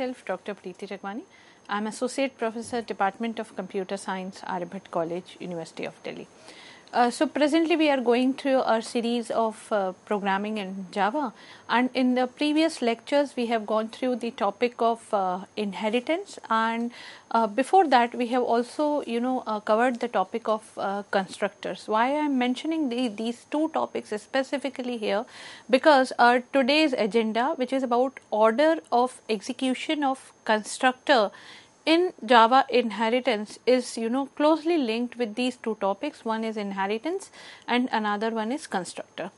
myself, Dr. Preeti Ragwani. I am Associate Professor, Department of Computer Science, Arabat College, University of Delhi. Uh, so presently we are going through our series of uh, programming in Java and in the previous lectures we have gone through the topic of uh, inheritance and uh, before that we have also you know uh, covered the topic of uh, constructors. Why I am mentioning the, these two topics specifically here because our today's agenda which is about order of execution of constructor in Java inheritance is you know closely linked with these two topics one is inheritance and another one is constructor.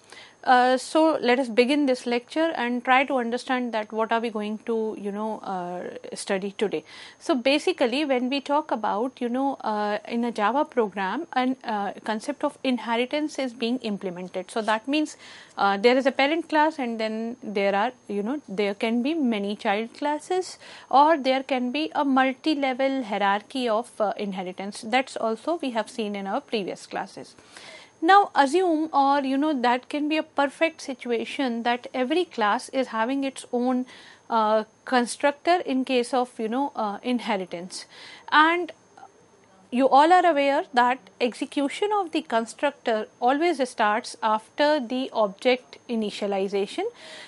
Uh, so let us begin this lecture and try to understand that what are we going to you know uh, study today. So basically when we talk about you know uh, in a Java program a uh, concept of inheritance is being implemented. So that means uh, there is a parent class and then there are you know there can be many child classes or there can be a multi-level hierarchy of inheritance that's also we have seen in our previous classes. Now assume or you know that can be a perfect situation that every class is having its own uh, constructor in case of you know uh, inheritance and you all are aware that execution of the constructor always starts after the object initialization.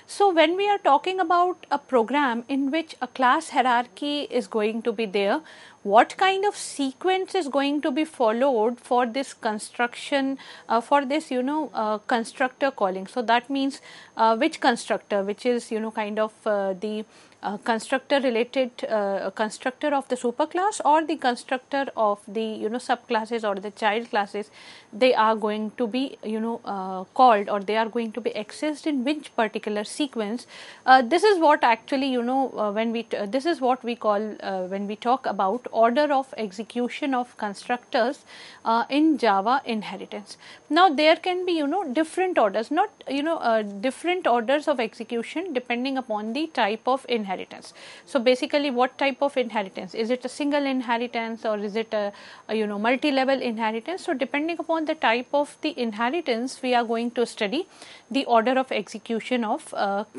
So, when we are talking about a program in which a class hierarchy is going to be there, what kind of sequence is going to be followed for this construction uh, for this you know uh, constructor calling so that means uh, which constructor which is you know kind of uh, the uh, constructor related uh, constructor of the superclass or the constructor of the you know subclasses or the child classes they are going to be you know uh, called or they are going to be accessed in which particular sequence uh, this is what actually you know uh, when we this is what we call when we talk about order of execution of constructors in java inheritance now there can be you know different orders not you know different orders of execution depending upon the type of inheritance inheritance. So basically what type of inheritance? Is it a single inheritance or is it a, a you know multi-level inheritance? So depending upon the type of the inheritance we are going to study the order of execution of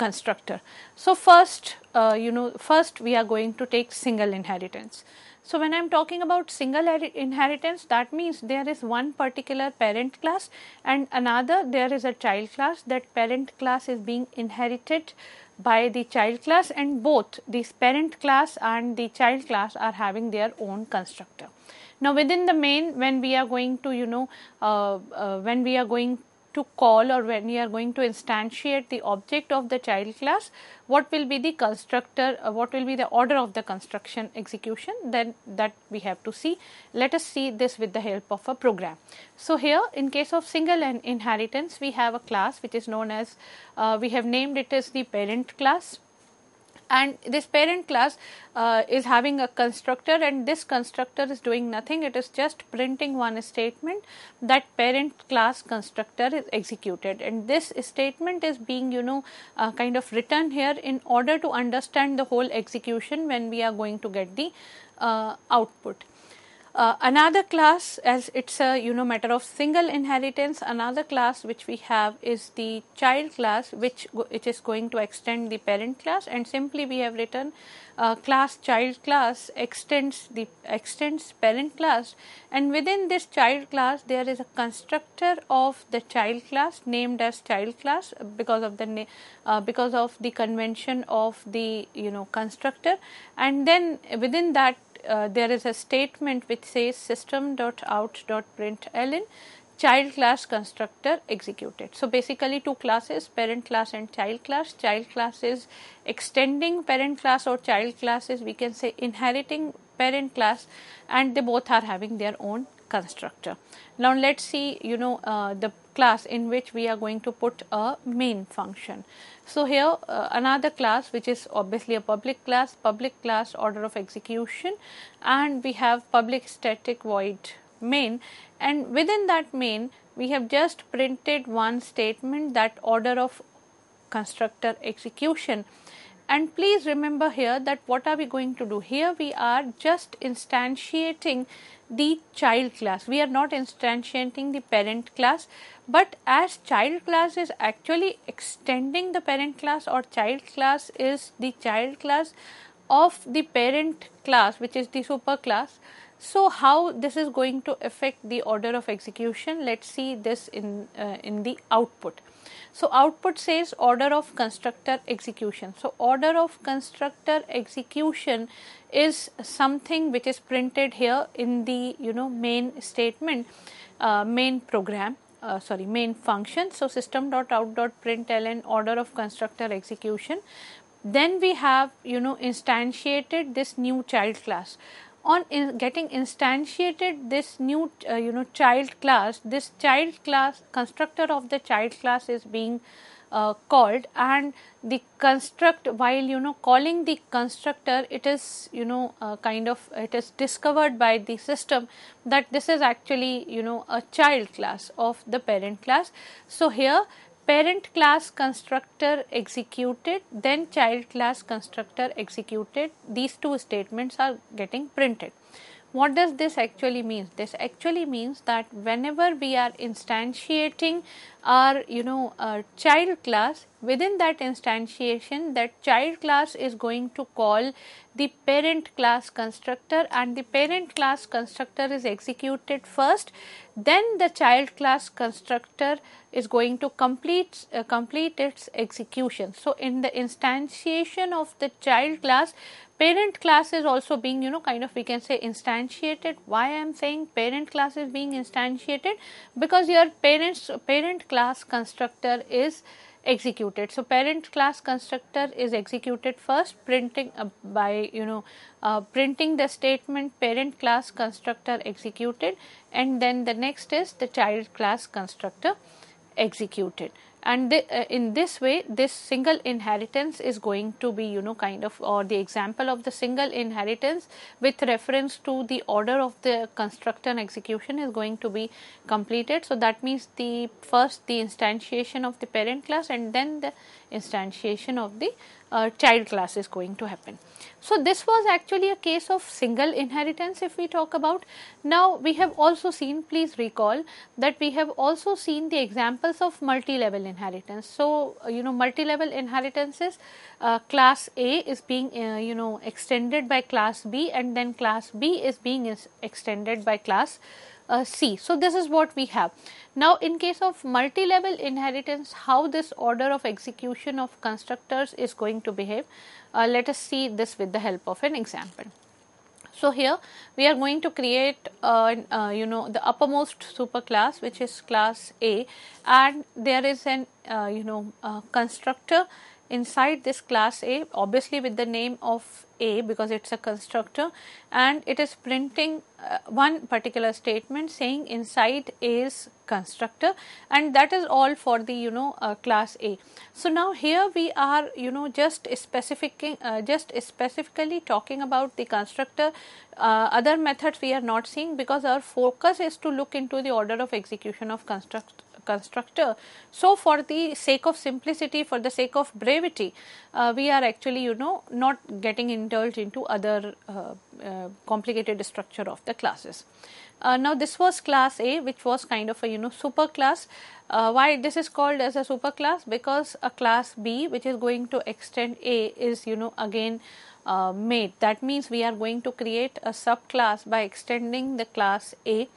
constructor. So first uh, you know first we are going to take single inheritance. So, when I am talking about single inheritance that means there is one particular parent class and another there is a child class that parent class is being inherited by the child class and both this parent class and the child class are having their own constructor. Now, within the main when we are going to you know uh, uh, when we are going to call or when you are going to instantiate the object of the child class, what will be the constructor, uh, what will be the order of the construction execution then that we have to see. Let us see this with the help of a program. So, here in case of single and inheritance, we have a class which is known as, uh, we have named it as the parent class and this parent class uh, is having a constructor and this constructor is doing nothing it is just printing one statement that parent class constructor is executed and this statement is being you know uh, kind of written here in order to understand the whole execution when we are going to get the uh, output uh, another class as it's a you know matter of single inheritance another class which we have is the child class which which is going to extend the parent class and simply we have written uh, class child class extends the extends parent class and within this child class there is a constructor of the child class named as child class because of the uh, because of the convention of the you know constructor and then within that uh, there is a statement which says system.out.println child class constructor executed. So, basically two classes parent class and child class. Child class is extending parent class or child class is we can say inheriting parent class and they both are having their own constructor. Now, let us see you know uh, the class in which we are going to put a main function. So, here uh, another class which is obviously a public class, public class order of execution and we have public static void main and within that main we have just printed one statement that order of constructor execution and please remember here that what are we going to do here we are just instantiating the child class we are not instantiating the parent class but as child class is actually extending the parent class or child class is the child class of the parent class which is the super class so how this is going to affect the order of execution let's see this in uh, in the output so output says order of constructor execution so order of constructor execution is something which is printed here in the you know main statement uh, main program uh, sorry main function. So, system dot out dot println order of constructor execution. Then we have you know instantiated this new child class. On in getting instantiated this new uh, you know child class, this child class constructor of the child class is being uh, called and the construct while you know calling the constructor it is you know uh, kind of it is discovered by the system that this is actually you know a child class of the parent class. So, here parent class constructor executed then child class constructor executed these two statements are getting printed. What does this actually mean? This actually means that whenever we are instantiating our you know our child class within that instantiation that child class is going to call the parent class constructor and the parent class constructor is executed first then the child class constructor is going to complete uh, complete its execution. So, in the instantiation of the child class parent class is also being you know kind of we can say instantiated why i am saying parent class is being instantiated because your parents parent class constructor is executed so parent class constructor is executed first printing uh, by you know uh, printing the statement parent class constructor executed and then the next is the child class constructor executed and th uh, in this way this single inheritance is going to be you know kind of or the example of the single inheritance with reference to the order of the construct and execution is going to be completed. So, that means the first the instantiation of the parent class and then the instantiation of the uh, child class is going to happen. So, this was actually a case of single inheritance if we talk about. Now, we have also seen please recall that we have also seen the examples of multi-level inheritance. So, uh, you know multi-level inheritances uh, class A is being uh, you know extended by class B and then class B is being is extended by class uh, C. So, this is what we have. Now, in case of multi-level inheritance, how this order of execution of constructors is going to behave, uh, let us see this with the help of an example. So, here we are going to create uh, uh, you know the uppermost superclass which is class A and there is an uh, you know uh, constructor inside this class A obviously with the name of A because it is a constructor and it is printing uh, one particular statement saying inside A's constructor and that is all for the you know uh, class A. So, now here we are you know just specificing uh, just specifically talking about the constructor uh, other methods we are not seeing because our focus is to look into the order of execution of construct constructor. So, for the sake of simplicity, for the sake of brevity, uh, we are actually you know not getting indulged into other uh, uh, complicated structure of the classes. Uh, now, this was class A which was kind of a you know super class. Uh, why this is called as a super class? Because a class B which is going to extend A is you know again uh, made. That means we are going to create a subclass by extending the class A.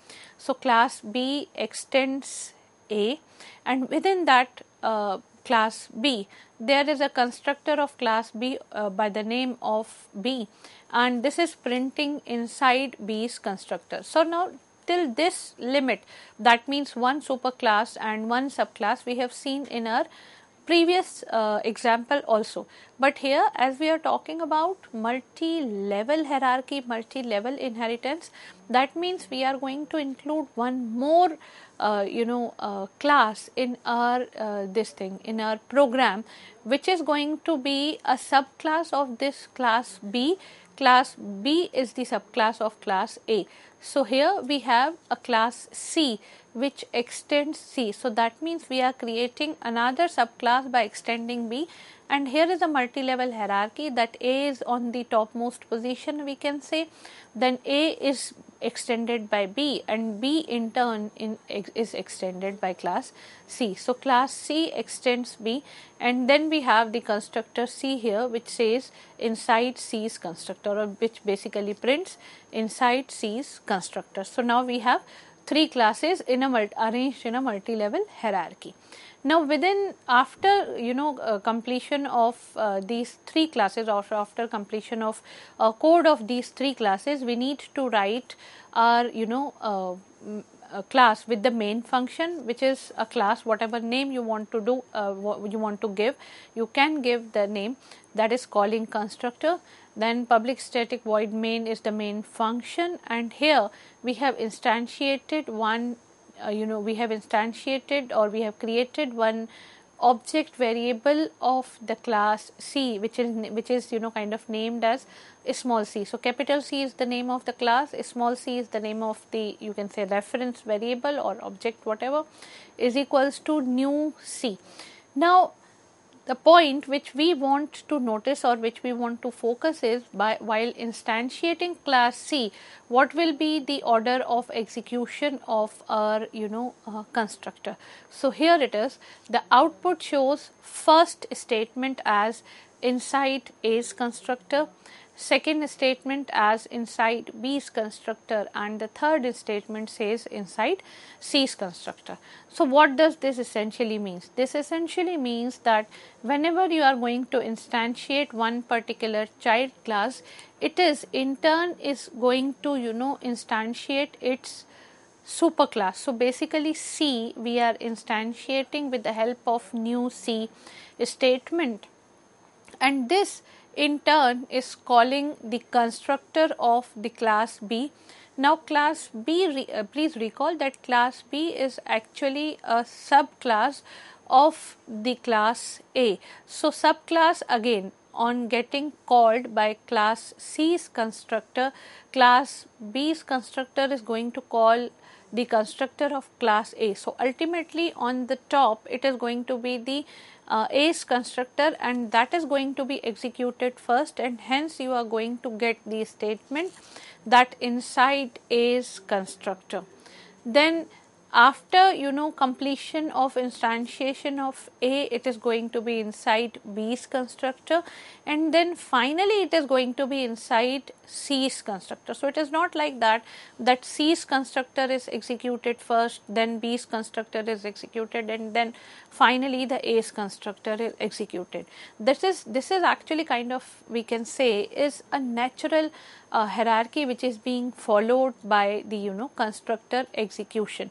So, class B extends a and within that uh, class B there is a constructor of class B uh, by the name of B and this is printing inside B's constructor. So, now till this limit that means one superclass and one subclass we have seen in our previous uh, example also. But here as we are talking about multi-level hierarchy, multi-level inheritance that means we are going to include one more uh, you know uh, class in our uh, this thing in our program which is going to be a subclass of this class B class B is the subclass of class A so here we have a class C which extends C. So, that means we are creating another subclass by extending B and here is a multi-level hierarchy that A is on the topmost position we can say then A is extended by B and B in turn in, is extended by class C. So, class C extends B and then we have the constructor C here which says inside C's constructor or which basically prints inside C's constructor. So, now we have three classes in a multi, arranged in a multi-level hierarchy. Now, within after you know uh, completion of uh, these three classes or after completion of a uh, code of these three classes, we need to write our you know uh, a class with the main function which is a class whatever name you want to do uh, you want to give you can give the name that is calling constructor then public static void main is the main function and here we have instantiated one uh, you know we have instantiated or we have created one object variable of the class C which is which is you know kind of named as small c. So, capital C is the name of the class, small c is the name of the you can say reference variable or object whatever is equals to new c. Now, the point which we want to notice or which we want to focus is by while instantiating class C, what will be the order of execution of our you know uh, constructor. So here it is the output shows first statement as inside A's constructor second statement as inside B's constructor and the third statement says inside C's constructor. So, what does this essentially means? This essentially means that whenever you are going to instantiate one particular child class, it is in turn is going to you know instantiate its superclass. So, basically C we are instantiating with the help of new C statement and this in turn is calling the constructor of the class B. Now class B, re, uh, please recall that class B is actually a subclass of the class A. So subclass again on getting called by class C's constructor, class B's constructor is going to call the constructor of class A. So ultimately on the top it is going to be the uh, ace constructor and that is going to be executed first and hence you are going to get the statement that inside ace constructor. Then after you know completion of instantiation of A it is going to be inside B's constructor and then finally it is going to be inside C's constructor. So, it is not like that that C's constructor is executed first then B's constructor is executed and then finally the A's constructor is executed. This is this is actually kind of we can say is a natural uh, hierarchy which is being followed by the you know constructor execution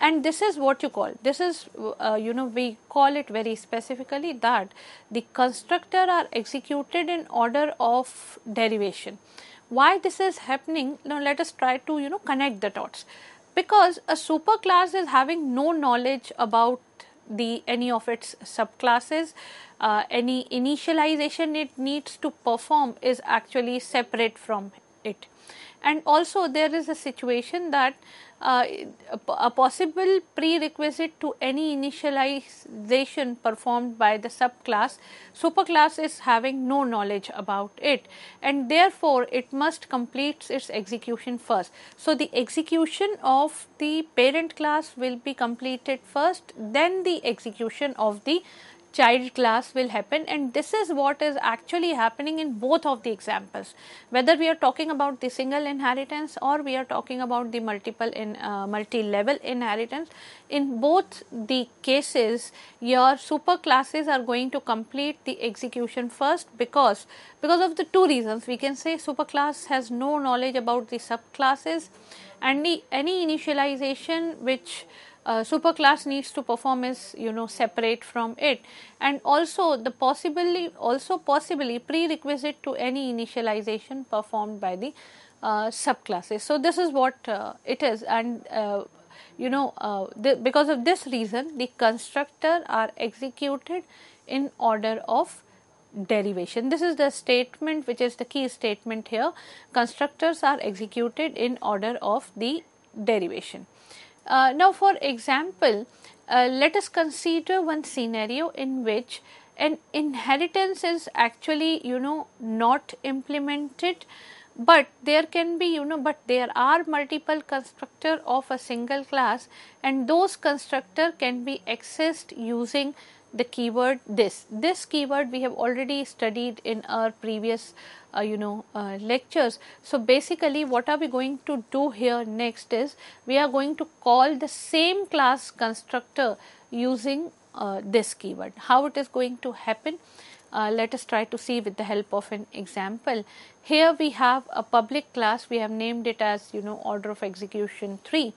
and this is what you call this is uh, you know we call it very specifically that the constructor are executed in order of derivation why this is happening now let us try to you know connect the dots because a superclass is having no knowledge about the any of its subclasses uh, any initialization it needs to perform is actually separate from it and also there is a situation that uh, a possible prerequisite to any initialization performed by the subclass superclass is having no knowledge about it and therefore it must complete its execution first so the execution of the parent class will be completed first then the execution of the child class will happen and this is what is actually happening in both of the examples whether we are talking about the single inheritance or we are talking about the multiple in uh, multi-level inheritance in both the cases your super classes are going to complete the execution first because because of the two reasons we can say super class has no knowledge about the subclasses and the, any initialization which uh, superclass needs to perform is you know separate from it and also the possibly also possibly prerequisite to any initialization performed by the uh, subclasses so this is what uh, it is and uh, you know uh, the, because of this reason the constructor are executed in order of derivation. This is the statement which is the key statement here. Constructors are executed in order of the derivation. Uh, now, for example, uh, let us consider one scenario in which an inheritance is actually you know not implemented but there can be you know but there are multiple constructor of a single class and those constructor can be accessed using the keyword this. This keyword we have already studied in our previous uh, you know uh, lectures. So basically what are we going to do here next is we are going to call the same class constructor using uh, this keyword. How it is going to happen? Uh, let us try to see with the help of an example. Here we have a public class, we have named it as you know order of execution 3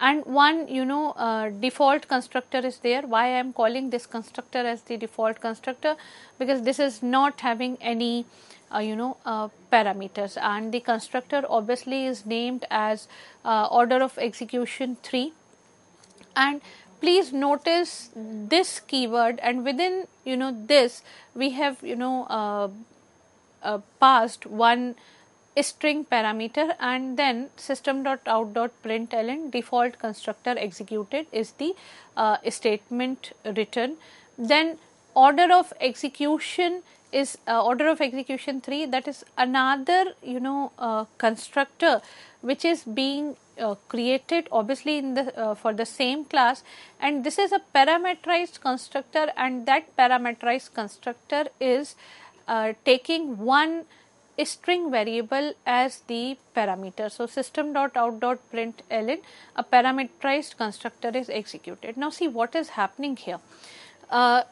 and one you know uh, default constructor is there why I am calling this constructor as the default constructor because this is not having any uh, you know uh, parameters and the constructor obviously is named as uh, order of execution 3 and please notice this keyword and within you know this we have you know uh, uh, passed one string parameter and then system.out.println default constructor executed is the uh, statement written. Then order of execution is uh, order of execution 3 that is another you know uh, constructor which is being uh, created obviously in the uh, for the same class and this is a parameterized constructor and that parameterized constructor is uh, taking one string variable as the parameter. So, system dot out dot println a parameterized constructor is executed. Now, see what is happening here. Uh,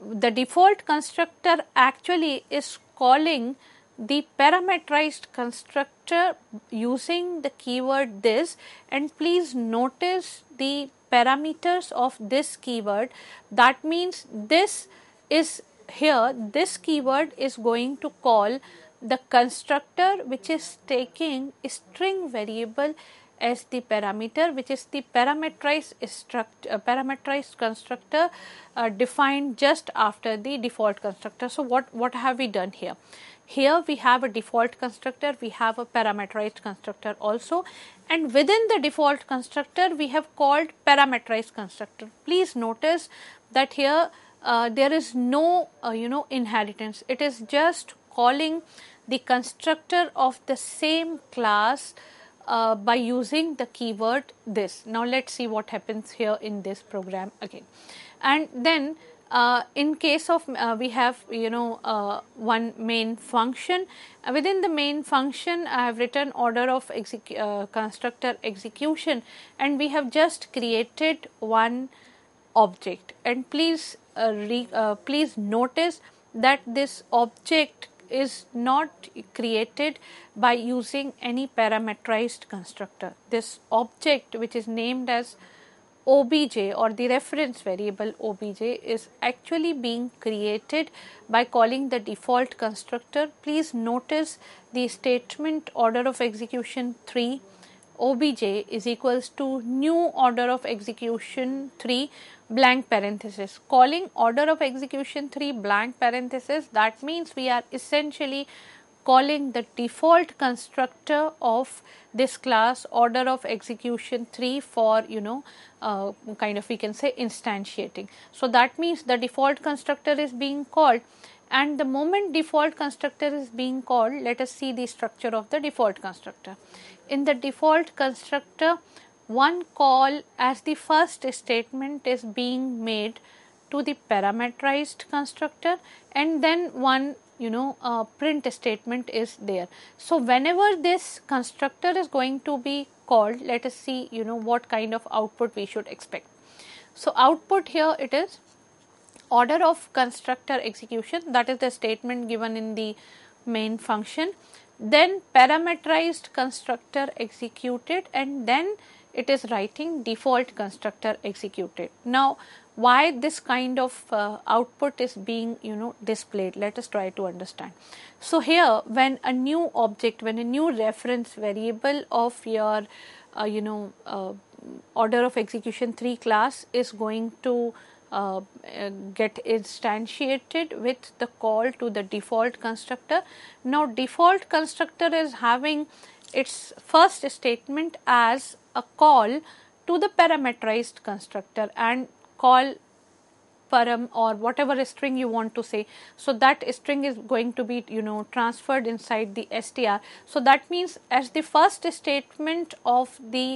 the default constructor actually is calling the parameterized constructor using the keyword this and please notice the parameters of this keyword that means this is here this keyword is going to call the constructor which is taking string variable as the parameter which is the parameterized struct uh, parameterized constructor uh, defined just after the default constructor so what what have we done here here we have a default constructor we have a parameterized constructor also and within the default constructor we have called parameterized constructor please notice that here uh, there is no uh, you know inheritance it is just calling the constructor of the same class uh, by using the keyword this. Now, let us see what happens here in this program again. And then uh, in case of uh, we have you know uh, one main function uh, within the main function I have written order of exec uh, constructor execution and we have just created one object and please uh, please notice that this object is not created by using any parameterized constructor. This object which is named as obj or the reference variable obj is actually being created by calling the default constructor. Please notice the statement order of execution 3 obj is equals to new order of execution 3 blank parenthesis calling order of execution 3 blank parenthesis that means we are essentially calling the default constructor of this class order of execution 3 for you know uh, kind of we can say instantiating. So, that means the default constructor is being called and the moment default constructor is being called let us see the structure of the default constructor in the default constructor one call as the first statement is being made to the parameterized constructor and then one you know uh, print statement is there. So, whenever this constructor is going to be called let us see you know what kind of output we should expect. So, output here it is order of constructor execution that is the statement given in the main function then parameterized constructor executed and then it is writing default constructor executed. Now, why this kind of uh, output is being you know displayed let us try to understand so here when a new object when a new reference variable of your uh, you know uh, order of execution 3 class is going to uh, get instantiated with the call to the default constructor. Now, default constructor is having its first statement as a call to the parameterized constructor and call param or whatever string you want to say. So, that string is going to be you know transferred inside the str. So, that means as the first statement of the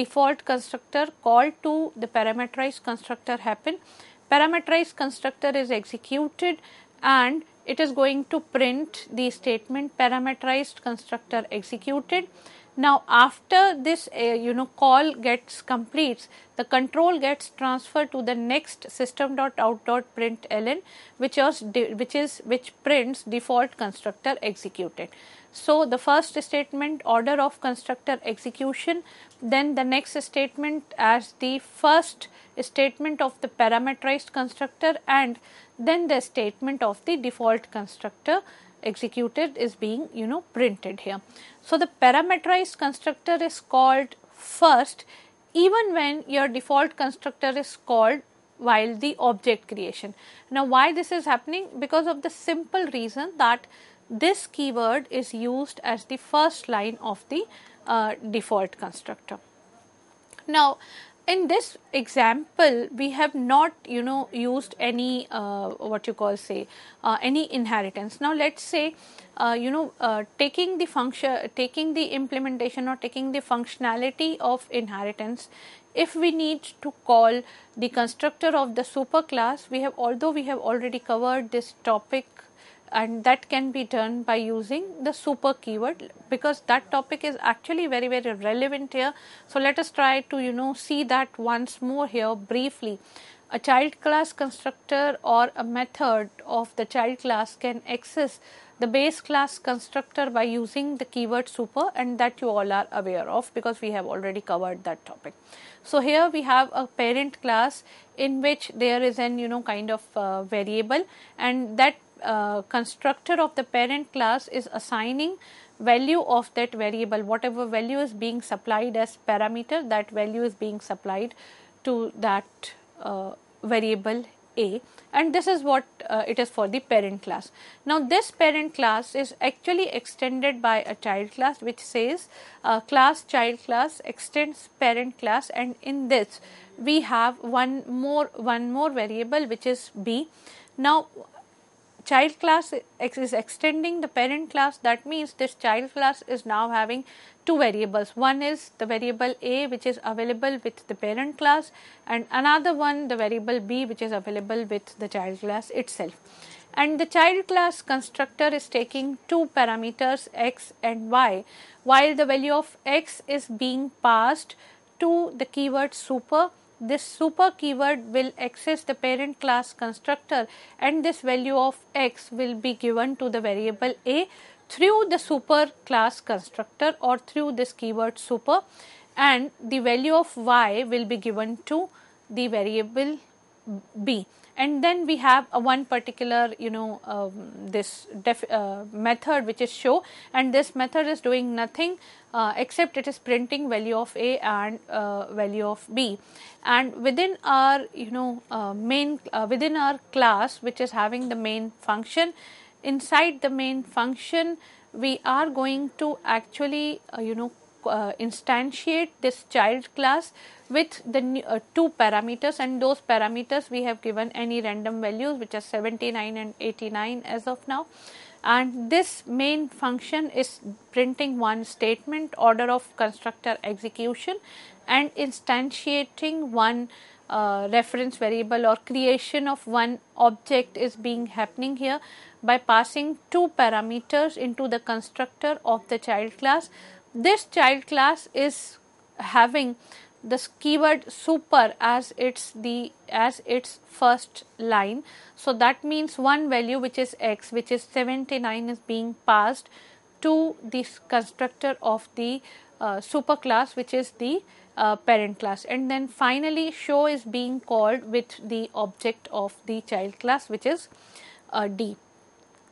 default constructor call to the parameterized constructor happen. Parameterized constructor is executed and it is going to print the statement parameterized constructor executed now, after this uh, you know call gets completes, the control gets transferred to the next system dot out dot ln, which is which is which prints default constructor executed. So, the first statement order of constructor execution, then the next statement as the first statement of the parameterized constructor and then the statement of the default constructor executed is being you know printed here. So, the parameterized constructor is called first even when your default constructor is called while the object creation. Now, why this is happening? Because of the simple reason that this keyword is used as the first line of the uh, default constructor. Now, in this example we have not you know used any uh, what you call say uh, any inheritance now let's say uh, you know uh, taking the function taking the implementation or taking the functionality of inheritance if we need to call the constructor of the superclass we have although we have already covered this topic and that can be done by using the super keyword because that topic is actually very very relevant here so let us try to you know see that once more here briefly a child class constructor or a method of the child class can access the base class constructor by using the keyword super and that you all are aware of because we have already covered that topic. So, here we have a parent class in which there is an you know kind of uh, variable and that uh, constructor of the parent class is assigning value of that variable whatever value is being supplied as parameter that value is being supplied to that uh, variable a and this is what uh, it is for the parent class now this parent class is actually extended by a child class which says uh, class child class extends parent class and in this we have one more one more variable which is b now child class is extending the parent class that means this child class is now having two variables one is the variable a which is available with the parent class and another one the variable b which is available with the child class itself and the child class constructor is taking two parameters x and y while the value of x is being passed to the keyword super this super keyword will access the parent class constructor and this value of x will be given to the variable a through the super class constructor or through this keyword super and the value of y will be given to the variable b and then we have a one particular you know um, this def, uh, method which is show and this method is doing nothing uh, except it is printing value of a and uh, value of b and within our you know uh, main uh, within our class which is having the main function inside the main function we are going to actually uh, you know instantiate this child class with the uh, two parameters and those parameters we have given any random values which are 79 and 89 as of now and this main function is printing one statement order of constructor execution and instantiating one uh, reference variable or creation of one object is being happening here by passing two parameters into the constructor of the child class. This child class is having this keyword super as it's the as its first line so that means one value which is x which is 79 is being passed to this constructor of the uh, super class which is the uh, parent class and then finally show is being called with the object of the child class which is uh, d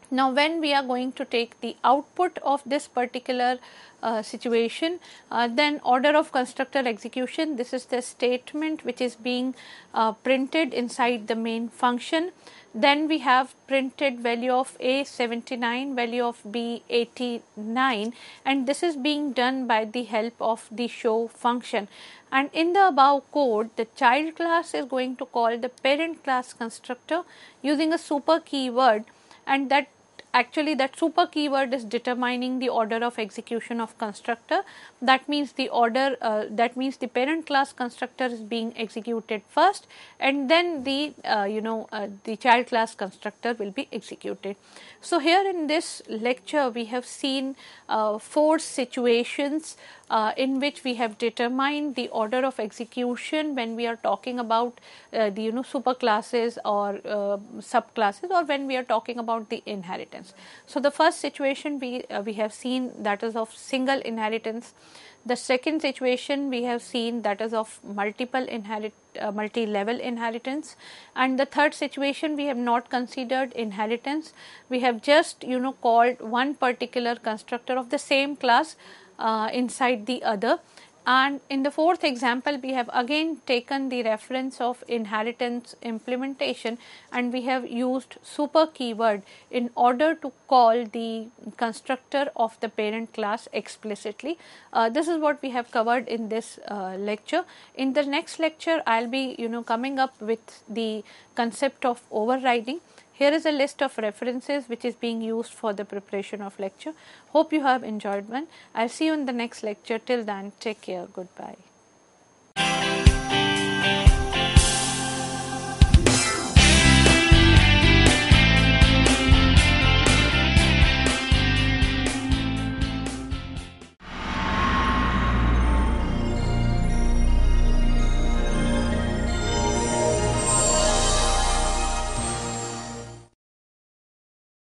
now, when we are going to take the output of this particular uh, situation, uh, then order of constructor execution, this is the statement which is being uh, printed inside the main function. Then we have printed value of A 79, value of B 89 and this is being done by the help of the show function. And in the above code, the child class is going to call the parent class constructor using a super keyword and that actually that super keyword is determining the order of execution of constructor that means the order uh, that means the parent class constructor is being executed first and then the uh, you know uh, the child class constructor will be executed. So, here in this lecture we have seen uh, four situations uh, in which we have determined the order of execution when we are talking about uh, the you know superclasses or uh, subclasses or when we are talking about the inheritance. So, the first situation we uh, we have seen that is of single inheritance. The second situation we have seen that is of multiple inherit uh, multi-level inheritance and the third situation we have not considered inheritance. We have just you know called one particular constructor of the same class uh, inside the other and in the fourth example we have again taken the reference of inheritance implementation and we have used super keyword in order to call the constructor of the parent class explicitly. Uh, this is what we have covered in this uh, lecture. In the next lecture I will be you know coming up with the concept of overriding. Here is a list of references which is being used for the preparation of lecture. Hope you have enjoyed one. I will see you in the next lecture. Till then, take care. Goodbye.